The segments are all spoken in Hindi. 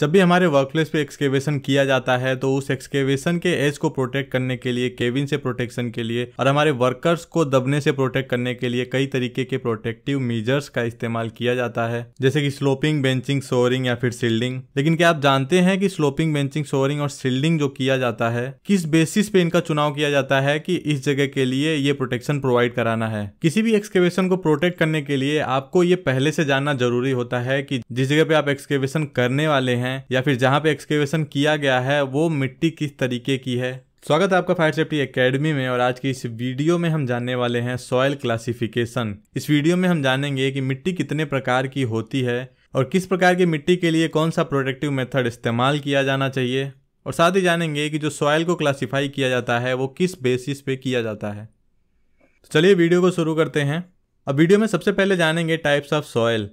जब भी हमारे वर्कप्लेस पे एक्सकेवेशन किया जाता है तो उस एक्सकेवेशन के एज को प्रोटेक्ट करने के लिए केविन से प्रोटेक्शन के लिए और हमारे वर्कर्स को दबने से प्रोटेक्ट करने के लिए कई तरीके के प्रोटेक्टिव मेजर्स का इस्तेमाल किया जाता है जैसे कि स्लोपिंग बेंचिंग सोरिंग या फिर सील्डिंग लेकिन क्या आप जानते हैं कि स्लोपिंग बेंचिंग सोरिंग और सील्डिंग जो किया जाता है किस बेसिस पे इनका चुनाव किया जाता है कि इस जगह के लिए ये प्रोटेक्शन प्रोवाइड कराना है किसी भी एक्सकेवेशन को प्रोटेक्ट करने के लिए आपको ये पहले से जानना जरूरी होता है कि जिस जगह पे आप एक्सकेवेशन करने वाले हैं हैं या फिर जहाँ पे एक्सकेवेशन किया गया है वो मिट्टी किस तरीके की है स्वागत है आपका फायर सेफ्टी एकेडमी में और आज की इस वीडियो में हम जानने वाले हैं सॉयल क्लासिफिकेशन इस वीडियो में हम जानेंगे कि मिट्टी कितने प्रकार की होती है और किस प्रकार की मिट्टी के लिए कौन सा प्रोडक्टिव मेथड इस्तेमाल किया जाना चाहिए और साथ ही जानेंगे कि जो सॉयल को क्लासीफाई किया जाता है वो किस बेसिस पे किया जाता है तो चलिए वीडियो को शुरू करते हैं अब वीडियो में सबसे पहले जानेंगे टाइप्स ऑफ सॉयल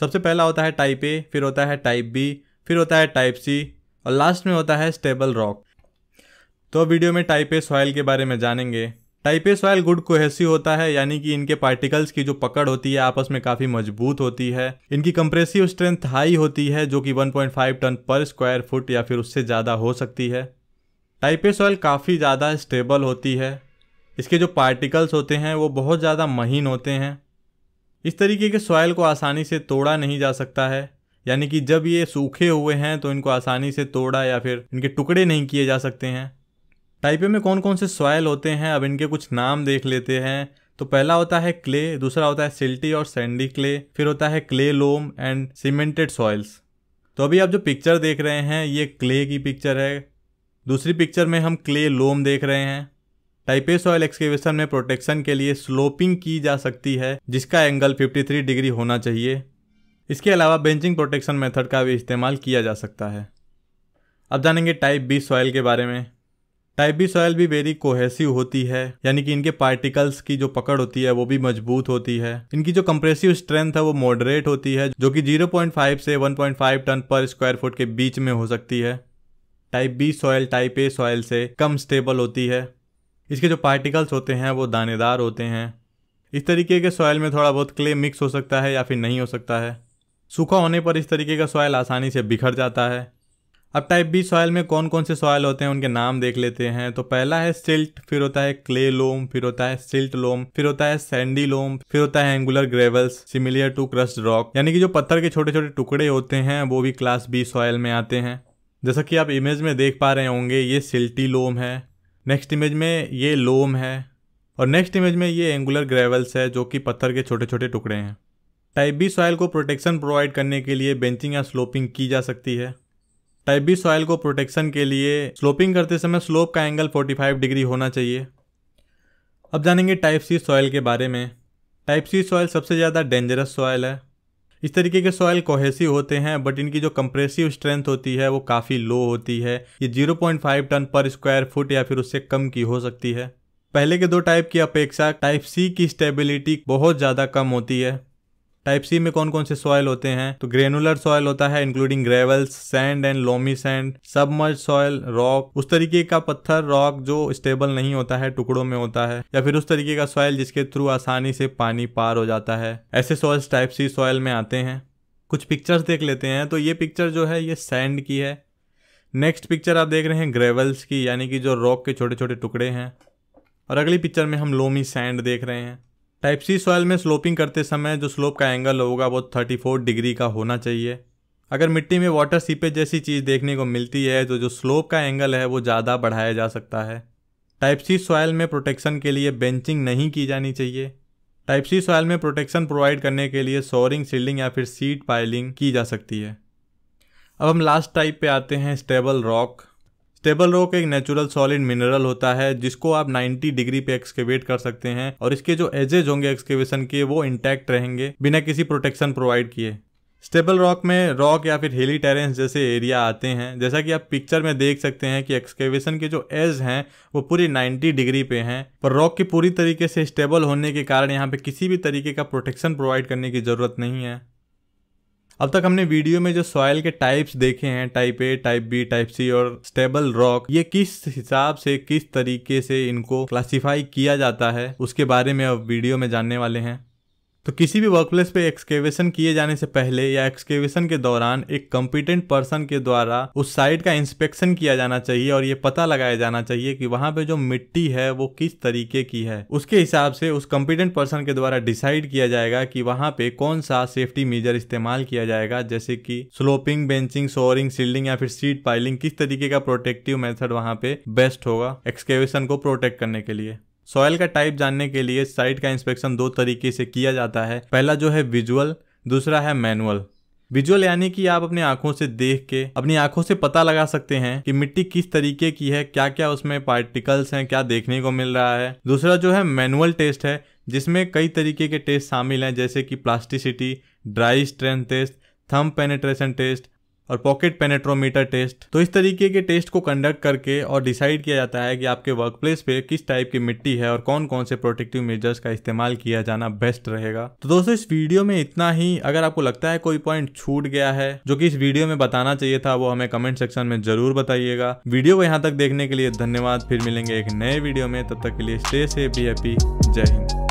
सबसे पहला होता है टाइप ए फिर होता है टाइप बी फिर होता है टाइप सी और लास्ट में होता है स्टेबल रॉक तो वीडियो में टाइप ए सॉयल के बारे में जानेंगे type A soil good cohesive होता है यानी कि इनके पार्टिकल्स की जो पकड़ होती है आपस में काफ़ी मजबूत होती है इनकी कंप्रेसिव स्ट्रेंथ हाई होती है जो कि 1.5 टन पर स्क्वायर फुट या फिर उससे ज़्यादा हो सकती है टाइप ए सॉयल काफ़ी ज़्यादा स्टेबल होती है इसके जो पार्टिकल्स होते हैं वो बहुत ज़्यादा महीन होते हैं इस तरीके के सॉयल को आसानी से तोड़ा नहीं जा सकता है यानी कि जब ये सूखे हुए हैं तो इनको आसानी से तोड़ा या फिर इनके टुकड़े नहीं किए जा सकते हैं टाइपे में कौन कौन से सॉयल होते हैं अब इनके कुछ नाम देख लेते हैं तो पहला होता है क्ले दूसरा होता है सिल्टी और सैंडी क्ले फिर होता है clay loam and cemented soils तो अभी आप जो पिक्चर देख रहे हैं ये क्ले की पिक्चर है दूसरी पिक्चर में हम क्ले लोम देख रहे हैं टाइपे सॉयल एक्सकेवेशन में प्रोटेक्शन के लिए स्लोपिंग की जा सकती है जिसका एंगल 53 डिग्री होना चाहिए इसके अलावा बेंचिंग प्रोटेक्शन मेथड का भी इस्तेमाल किया जा सकता है अब जानेंगे टाइप बी सॉयल के बारे में टाइप बी सॉयल भी वेरी कोहेसिव होती है यानी कि इनके पार्टिकल्स की जो पकड़ होती है वो भी मजबूत होती है इनकी जो कंप्रेसिव स्ट्रेंथ है वो मॉडरेट होती है जो कि 0.5 से 1.5 टन पर स्क्वायर फुट के बीच में हो सकती है type B soil type A soil से कम स्टेबल होती है इसके जो पार्टिकल्स होते हैं वो दानेदार होते हैं इस तरीके के सॉयल में थोड़ा बहुत क्ले मिक्स हो सकता है या फिर नहीं हो सकता है सूखा होने पर इस तरीके का सॉयल आसानी से बिखर जाता है अब टाइप बी सॉयल में कौन कौन से सॉयल होते हैं उनके नाम देख लेते हैं तो पहला है सिल्ट फिर होता है क्ले लोम फिर होता है सिल्ट लोम फिर होता है सैंडी लोम फिर होता है angular gravels similar to crushed rock यानी कि जो पत्थर के छोटे छोटे टुकड़े होते हैं वो भी क्लास बी सॉयल में आते हैं जैसा कि आप इमेज में देख पा रहे होंगे ये सिल्टी लोम है नेक्स्ट इमेज में ये लोम है और नेक्स्ट इमेज में ये एंगुलर ग्रेवल्स है जो कि पत्थर के छोटे छोटे टुकड़े हैं टाइप बी सॉयल को प्रोटेक्शन प्रोवाइड करने के लिए बेंचिंग या स्लोपिंग की जा सकती है टाइप बी सॉयल को प्रोटेक्शन के लिए स्लोपिंग करते समय स्लोप का एंगल 45 डिग्री होना चाहिए अब जानेंगे टाइप सी सॉयल के बारे में टाइप सी सॉयल सबसे ज़्यादा डेंजरस सॉयल है इस तरीके के सॉयल कोहेसिव होते हैं बट इनकी जो कंप्रेसिव स्ट्रेंथ होती है वो काफ़ी लो होती है ये 0.5 टन पर स्क्वायर फुट या फिर उससे कम की हो सकती है पहले के दो टाइप की अपेक्षा टाइप सी की स्टेबिलिटी बहुत ज़्यादा कम होती है टाइप सी में कौन कौन से सॉयल होते हैं तो ग्रेनुलर सॉयल होता है including gravels sand and loamy sand submerged soil rock उस तरीके का पत्थर रॉक जो स्टेबल नहीं होता है टुकड़ों में होता है या फिर उस तरीके का सॉयल जिसके थ्रू आसानी से पानी पार हो जाता है ऐसे सॉयल्स टाइप सी सॉयल में आते हैं कुछ पिक्चर्स देख लेते हैं तो ये पिक्चर जो है ये सैंड की है नेक्स्ट पिक्चर आप देख रहे हैं ग्रेवल्स की यानी कि जो रॉक के छोटे छोटे टुकड़े हैं और अगली पिक्चर में हम लोमी सैंड देख रहे हैं टाइप सी सॉयल में स्लोपिंग करते समय जो स्लोप का एंगल होगा वो 34 डिग्री का होना चाहिए अगर मिट्टी में वाटर सीपेज जैसी चीज़ देखने को मिलती है तो जो स्लोप का एंगल है वो ज़्यादा बढ़ाया जा सकता है टाइप सी सॉयल में प्रोटेक्शन के लिए बेंचिंग नहीं की जानी चाहिए टाइप सी सॉयल में प्रोटेक्शन प्रोवाइड करने के लिए सोरिंग सील्डिंग या फिर सीट पाइलिंग की जा सकती है अब हम लास्ट टाइप पे आते हैं स्टेबल रॉक स्टेबल रॉक एक नेचुरल सॉलिड मिनरल होता है जिसको आप 90 डिग्री पे एक्सकेवेट कर सकते हैं और इसके जो एजेज होंगे एक्सकेवेशन के वो इंटैक्ट रहेंगे बिना किसी प्रोटेक्शन प्रोवाइड किए स्टेबल रॉक में रॉक या फिर हिली टेरेंस जैसे एरिया आते हैं जैसा कि आप पिक्चर में देख सकते हैं कि एक्सकेवेशन के जो एज हैं वो पूरी 90 डिग्री पे हैं पर रॉक की पूरी तरीके से स्टेबल होने के कारण यहाँ पे किसी भी तरीके का प्रोटेक्शन प्रोवाइड करने की ज़रूरत नहीं है अब तक हमने वीडियो में जो सॉयल के टाइप्स देखे हैं type A type B type C और स्टेबल रॉक ये किस हिसाब से किस तरीके से इनको क्लासीफाई किया जाता है उसके बारे में अब वीडियो में जानने वाले हैं तो किसी भी वर्कप्लेस पे एक्सकेवेशन किए जाने से पहले या एक्सकेवेशन के दौरान एक कम्पिटेंट पर्सन के द्वारा उस साइट का इंस्पेक्शन किया जाना चाहिए और ये पता लगाया जाना चाहिए कि वहां पे जो मिट्टी है वो किस तरीके की है उसके हिसाब से उस कम्पिटेंट पर्सन के द्वारा डिसाइड किया जाएगा कि वहां पे कौन सा सेफ्टी मेजर इस्तेमाल किया जाएगा जैसे कि स्लोपिंग बेंचिंग सोरिंग सील्डिंग या फिर सीट पाइलिंग किस तरीके का प्रोटेक्टिव मेथड वहां पे बेस्ट होगा एक्सकेवेशन को प्रोटेक्ट करने के लिए सॉयल का टाइप जानने के लिए साइट का इंस्पेक्शन दो तरीके से किया जाता है पहला जो है विजुअल दूसरा है मैनुअल विजुअल यानी कि आप अपनी आंखों से देख के अपनी आंखों से पता लगा सकते हैं कि मिट्टी किस तरीके की है क्या क्या उसमें पार्टिकल्स हैं क्या देखने को मिल रहा है दूसरा जो है मैनुअल टेस्ट है जिसमें कई तरीके के टेस्ट शामिल हैं जैसे कि plasticity dry strength test thumb penetration test और पॉकेट पेनेट्रोमीटर टेस्ट तो इस तरीके के टेस्ट को कंडक्ट करके और डिसाइड किया जाता है कि आपके वर्क प्लेस पे किस टाइप की मिट्टी है और कौन कौन से प्रोटेक्टिव मेजर्स का इस्तेमाल किया जाना बेस्ट रहेगा तो दोस्तों इस वीडियो में इतना ही अगर आपको लगता है कोई पॉइंट छूट गया है जो की इस वीडियो में बताना चाहिए था वो हमें कमेंट सेक्शन में जरूर बताइएगा वीडियो को यहाँ तक देखने के लिए धन्यवाद फिर मिलेंगे एक नए वीडियो में तब तक के लिए स्टे से बी जय हिंद